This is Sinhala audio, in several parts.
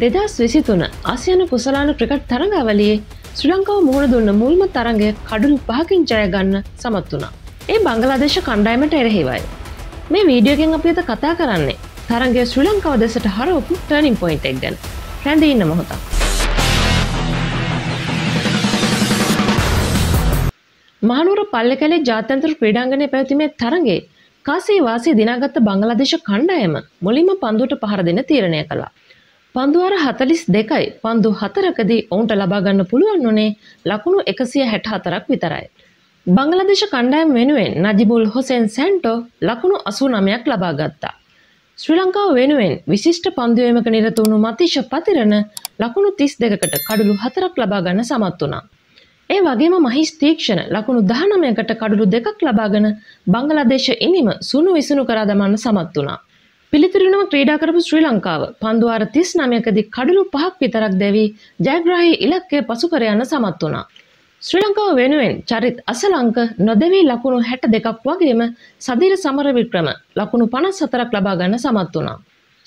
දෙදස් විසිතුන ආසියන කුසලාන ක්‍රිකට් තරඟවලයේ ශ්‍රී ලංකාව මුහුණ දුන්න මුල්ම තරගය කඩුල් පහකින් ජයගන්න සමත් වුණා. ඒ බංගලාදේශ කණ්ඩායමට එරහිවයි. මේ වීඩියෝගෙන් අපි ඇත කතා කරන්නේ තරන්ගේ ශ්‍රී ලංකාව දෙසට හරෝපු ටර්නිින් පොයින්ට එක් ගැන රැඳඉන්න මොහොතක්. මානුර පල්ලෙ කලේ ජාතන්ත්‍ර ක්‍රීඩාංගනය පැවතිමේ තරගේ කාසේ වාසේ දිනාගත්ත බංගලාදේශ කණ්ඩායම මුලින්ම පන්දුට පහර දෙන තීරණය කලා. පන්දුවර හතලිස් දෙකයි පන්දු හතරකදී ඔවුන්ට ලබාගන්න පුළුවන් වනේ ලකුණු එකසිය හැට හතරක් විතරයි. බංගලදේශ කණ්ඩායම් වෙනුවෙන් නජිබුල් හොසෙන් සැන්ටෝ ලකුණු අසු නමයක් ලබාගත්තා. ශ්‍රී ලංකාව වෙනුවෙන් විශිෂ්ට පන්දුවමක නිරතුවුණු මතිශ පතිරණ ලකුණු තිස් දෙකට කඩුළු හතරක් ලබාගන්න සමත් වනා. ඒ වගේම මහිස් තීක්ෂණ ලකුණු දහනමයකට කඩුළු දෙකක් ලබාගෙන බංගලදේශ ඉනිම සුණු විසුණු කරා දමන්න සමත් වනා. පිළිතුරුණම ක්‍රීඩා කරපු ශ්‍රී ලංකාව පන්දුවාර තිස් නමයකදි කඩලු පහක් විතරක් දැවී ජයග්‍රාහි ඉලක්කය පසු කර යන්න සමත් වුණා. ශ්‍රී ලංකාව වෙනුවෙන් චරිත් අසලංක නොදෙවී ලකුණු හැට දෙකක් වගේම සදිර සමර වික්‍රම ලකුණු පනස් සතරක් ලබා ගන්න සමත් වුණා.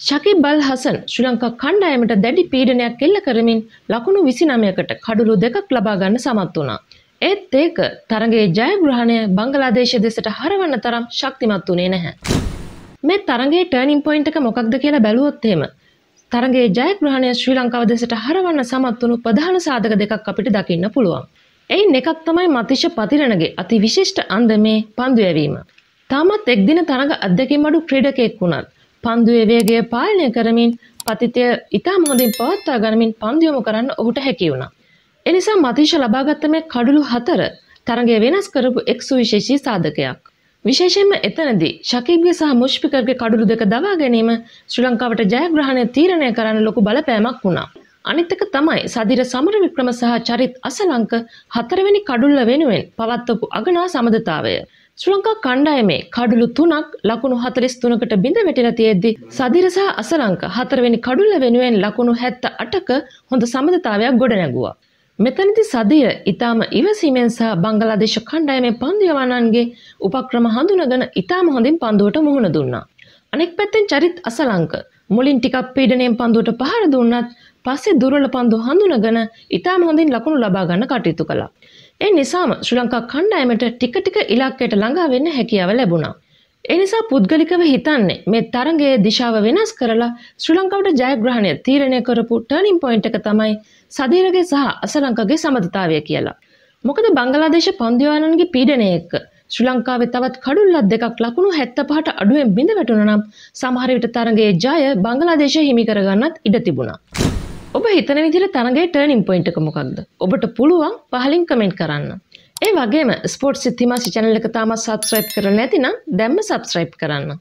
ශකි බල් හසන් ශ්‍රී ලංකා කණ්ඩායමට දැඩි පීඩනයක් එල්ල කරමින් ලකුණු විසිනමයකට කඩුලු දෙකක් ලබා ගන්න සමත් වුණා. ඒත් ඒක තරගේ ජයග්‍රහණය බංගලාදේශ දෙසට හරවන්න තරම් ශක්තිමත් වුණේ නැහැ. මේ තරගේ ටර්නින් පොයින්ට් එක මොකක්ද කියලා බැලුවොත් එහෙම තරගේ ජයග්‍රහණය ශ්‍රී ලංකාව දෙසට හරවන්න සමත් වුණු ප්‍රධාන සාධක දෙකක් අපිට දකින්න පුළුවන්. එයින් එකක් තමයි මතිෂ පතිරණගේ අති විශිෂ්ට අන්දමේ පන්දු යැවීම. තාමත් එක් දින තරඟ අත්දැකීම් අඩු ක්‍රීඩකයෙක් වුණත් පන්දුවේ වේගය පාලනය කරමින් පතිතය ඉතාම හොඳින් පවත්වා ගනිමින් පන්දු යොමු කරන්න ඔහුට හැකි වුණා. එනිසා මතිෂ ලබාගත්ත මේ කඩළු හතර තරඟය වෙනස් කරපු එක් සුවිශේෂී සාධකයක්. විශේෂයෙන්ම එතනදී ශකීබ්ගේ සහ මුෂ්පිකර්ගේ කඩුළු දෙක දවා ගැනීම ශ්‍රී ලංකාවට ජයග්‍රහණය තීරණය කරන්න ලොකු බලපෑමක් වුණා. අනිත් එක තමයි සදිර සමර වික්‍රම සහ චරිත් අසලංක හතරවෙනි කඩුල්ල වෙනුවෙන් පවත්වපු අගනා සමදතාවය. ශ්‍රී ලංකා කණ්ඩායමේ කඩුළු තුනක් ලකුණු 43කට බිඳ වැටිලා තියෙද්දි සදිර සහ අසලංක හතරවෙනි කඩුල්ල වෙනුවෙන් ලකුණු 78ක හොඳ සමදතාවයක් ගොඩනැගුවා. මෙතනති සදිය ඉතාම ඉවසීමෙන් සහ බංගලාදේශ කණ්ඩායමේ පන්දියවන්නන්ගේ උපක්‍රම හඳුනගෙන ඉතාම හොඳින් පන්දුවට මුහුණ දුන්නා. අනෙක් පැත්තෙන් චරිත් අසලංක මුලින් ටිකක් පීඩනයෙන් පන්දුවට පහර දුන්නත් පස්සේ දුර්වල පන්දු හඳුනගෙන ඉතාම හොඳින් ලකුණු ලබා ගන්න කටයුතු කළා. ඒ නිසාම ශ්‍රී ලංකා කණ්ඩායමට ටික ටික ඉලක්කයට ළඟා වෙන්න හැකියාව ලැබුණා. එනිසා පුද්ගලිකව හිතන්නේ මේ තරගයේ දිශාව වෙනස් කරලා ශ්‍රී ලංකාවට ජයග්‍රහණය තීරණය කරපු ටර්නින් පොයින්ට් එක තමයි සදීරගේ සහ අසලංකගේ සමතතාවය කියලා. මොකද බංගලාදේශ පන්දිවානන්ගේ පීඩනය එක්ක ශ්‍රී ලංකාවේ තවත් කඩුල්ලක් දෙකක් ලකුණු 75ට අඩුවෙන් බිඳ වැටුණා නම් සමහර විට තරගයේ ජය බංගලාදේශය හිමි කරගන්නත් ඉඩ තිබුණා. ඔබ හිතන විදිහට තරගයේ ටර්නින් පොයින්ට් එක මොකක්ද? ඔබට පුළුවන් පහලින් කමෙන්ට් කරන්න. ඒ වගේම ස්පොට් සිත්තිමාසි චැනල එක තාමත් සබස්්‍රයිප් කරන ඇතිනම් දැම්ම සබස්්‍රයිප් කරන්න